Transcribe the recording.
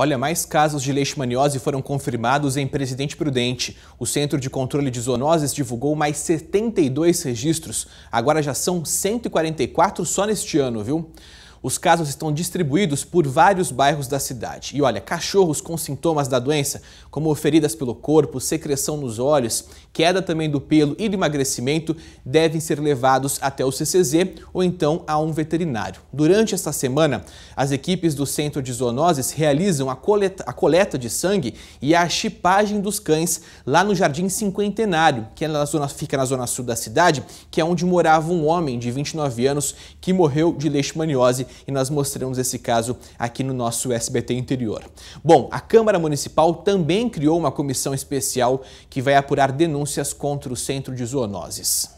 Olha, mais casos de leishmaniose foram confirmados em Presidente Prudente. O Centro de Controle de Zoonoses divulgou mais 72 registros. Agora já são 144 só neste ano, viu? Os casos estão distribuídos por vários bairros da cidade. E olha, cachorros com sintomas da doença, como feridas pelo corpo, secreção nos olhos, queda também do pelo e do emagrecimento, devem ser levados até o CCZ ou então a um veterinário. Durante esta semana, as equipes do Centro de Zoonoses realizam a coleta, a coleta de sangue e a chipagem dos cães lá no Jardim Cinquentenário, que é na zona, fica na zona sul da cidade, que é onde morava um homem de 29 anos que morreu de leishmaniose e nós mostramos esse caso aqui no nosso SBT interior. Bom, a Câmara Municipal também criou uma comissão especial que vai apurar denúncias contra o centro de zoonoses.